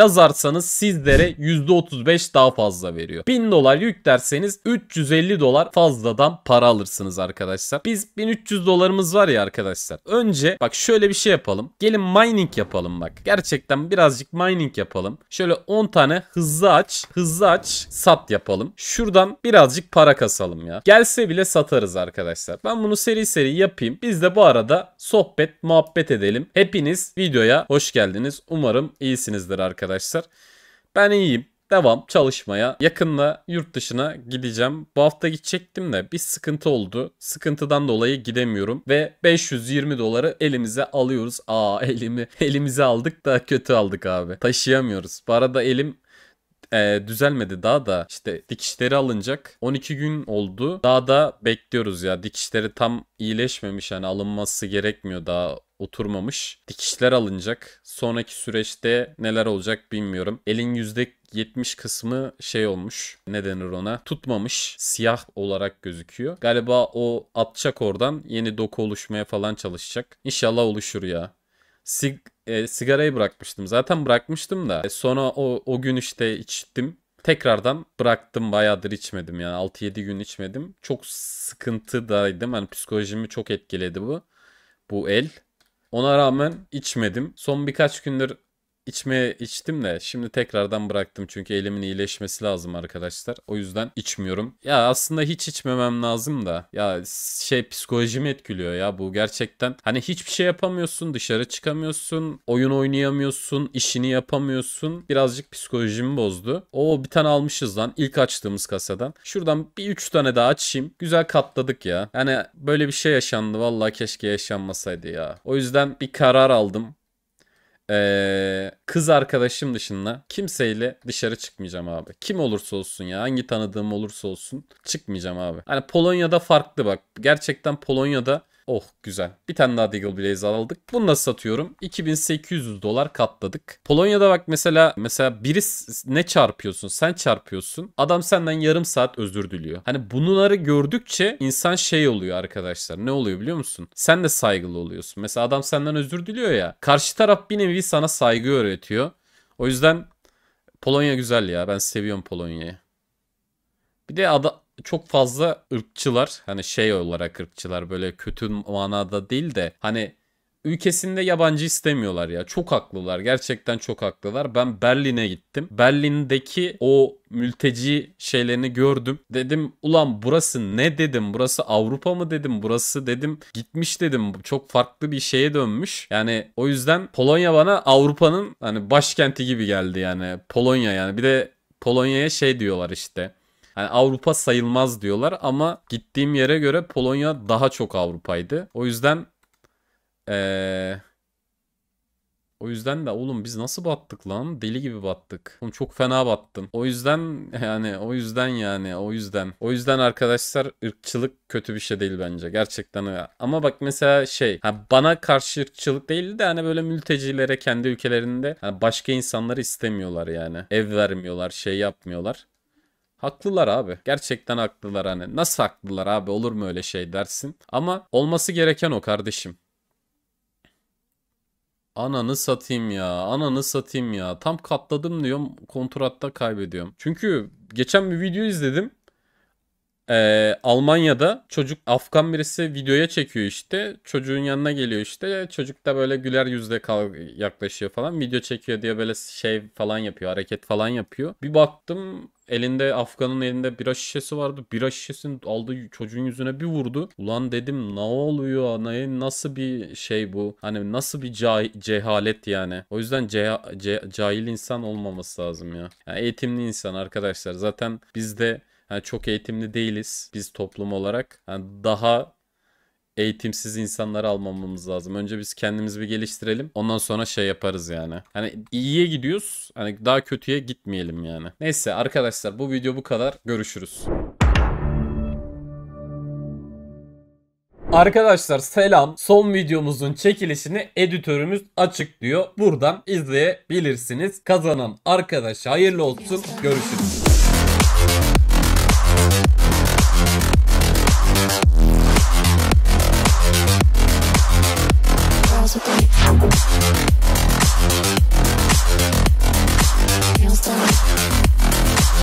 yazarsanız sizlere %35 daha fazla veriyor. 1000 dolar yüklerseniz 350 dolar fazladan para alırsınız arkadaşlar. Biz 1300 dolarımız var ya arkadaşlar. Önce bak şöyle bir şey yapalım. Gelin mining yapalım bak. Gerçekten birazcık mining yapalım. Şöyle 10 tane hızlı aç, hızlı aç, sat yapalım. Şuradan birazcık para kasalım ya. Gelse bile satarız arkadaşlar. Ben bunu seri seri yapayım. Biz de bu arada sohbet, muhabbet edelim. Hepiniz videoya hoş geldiniz. Umarım iyisinizdir arkadaşlar arkadaşlar. Ben iyiyim. Devam çalışmaya. Yakında yurt dışına gideceğim. Bu hafta gidecektim de bir sıkıntı oldu. Sıkıntıdan dolayı gidemiyorum ve 520 doları elimize alıyoruz. Aa elimi elimize aldık da kötü aldık abi. Taşıyamıyoruz. Bu arada elim e, düzelmedi daha da işte dikişleri alınacak. 12 gün oldu. Daha da bekliyoruz ya. Dikişleri tam iyileşmemiş yani alınması gerekmiyor daha oturmamış. Dikişler alınacak. Sonraki süreçte neler olacak bilmiyorum. Elin yüzde 70 kısmı şey olmuş. Ne denir ona? Tutmamış. Siyah olarak gözüküyor. Galiba o atacak oradan. Yeni doku oluşmaya falan çalışacak. İnşallah oluşur ya sig e, sigarayı bırakmıştım. Zaten bırakmıştım da e, sonra o, o gün işte içtim. Tekrardan bıraktım bayağıdır içmedim yani 6-7 gün içmedim. Çok sıkıntıdaydım hani psikolojimi çok etkiledi bu. Bu el. Ona rağmen içmedim. Son birkaç gündür içmeye içtim de şimdi tekrardan bıraktım çünkü elimin iyileşmesi lazım arkadaşlar. O yüzden içmiyorum. Ya aslında hiç içmemem lazım da ya şey psikolojimi etkiliyor ya bu gerçekten. Hani hiçbir şey yapamıyorsun dışarı çıkamıyorsun oyun oynayamıyorsun işini yapamıyorsun birazcık psikolojimi bozdu. O bir tane almışız lan ilk açtığımız kasadan. Şuradan bir üç tane daha açayım. Güzel katladık ya. Hani böyle bir şey yaşandı vallahi keşke yaşanmasaydı ya. O yüzden bir karar aldım. Ee, kız arkadaşım dışında kimseyle dışarı çıkmayacağım abi. Kim olursa olsun ya hangi tanıdığım olursa olsun çıkmayacağım abi. Hani Polonya'da farklı bak. Gerçekten Polonya'da Oh güzel. Bir tane daha Deagle Blaze aldık. Bunu nasıl satıyorum? 2800 dolar katladık. Polonya'da bak mesela mesela biri ne çarpıyorsun? Sen çarpıyorsun. Adam senden yarım saat özür diliyor. Hani bunları gördükçe insan şey oluyor arkadaşlar. Ne oluyor biliyor musun? Sen de saygılı oluyorsun. Mesela adam senden özür diliyor ya. Karşı taraf bir nevi sana saygı öğretiyor. O yüzden Polonya güzel ya. Ben seviyorum Polonya'yı. Bir de ad- çok fazla ırkçılar hani şey olarak ırkçılar böyle kötü manada değil de hani ülkesinde yabancı istemiyorlar ya. Çok haklılar. Gerçekten çok haklılar. Ben Berlin'e gittim. Berlin'deki o mülteci şeylerini gördüm. Dedim ulan burası ne dedim? Burası Avrupa mı dedim? Burası dedim gitmiş dedim. Çok farklı bir şeye dönmüş. Yani o yüzden Polonya bana Avrupa'nın hani başkenti gibi geldi yani. Polonya yani. Bir de Polonya'ya şey diyorlar işte yani Avrupa sayılmaz diyorlar ama gittiğim yere göre Polonya daha çok Avrupa'ydı. O yüzden ee, o yüzden de oğlum biz nasıl battık lan? Deli gibi battık. Oğlum çok fena battım. O yüzden yani o yüzden yani o yüzden. O yüzden arkadaşlar ırkçılık kötü bir şey değil bence. Gerçekten öyle. Ama bak mesela şey ha bana karşı ırkçılık değildi de hani böyle mültecilere kendi ülkelerinde hani başka insanları istemiyorlar yani. Ev vermiyorlar şey yapmıyorlar. Haklılar abi. Gerçekten haklılar hani. Nasıl haklılar abi olur mu öyle şey dersin. Ama olması gereken o kardeşim. Ananı satayım ya. Ananı satayım ya. Tam katladım diyorum. Kontratta kaybediyorum. Çünkü geçen bir video izledim e, Almanya'da çocuk Afgan birisi videoya çekiyor işte. Çocuğun yanına geliyor işte. Çocuk da böyle güler yüzle yaklaşıyor falan. Video çekiyor diye böyle şey falan yapıyor. Hareket falan yapıyor. Bir baktım elinde Afgan'ın elinde bira şişesi vardı. Bira şişesini aldı çocuğun yüzüne bir vurdu. Ulan dedim ne oluyor? Ne, nasıl bir şey bu? Hani nasıl bir cah- cehalet yani? O yüzden ce- ce- cahil insan olmaması lazım ya. Yani eğitimli insan arkadaşlar. Zaten bizde yani çok eğitimli değiliz biz toplum olarak. Yani daha eğitimsiz insanları almamamız lazım. Önce biz kendimizi bir geliştirelim. Ondan sonra şey yaparız yani. Hani iyiye gidiyoruz. Hani daha kötüye gitmeyelim yani. Neyse arkadaşlar bu video bu kadar. Görüşürüz. Arkadaşlar selam. Son videomuzun çekilişini editörümüz açıklıyor. Buradan izleyebilirsiniz. Kazanan arkadaş hayırlı olsun. Görüşürüz.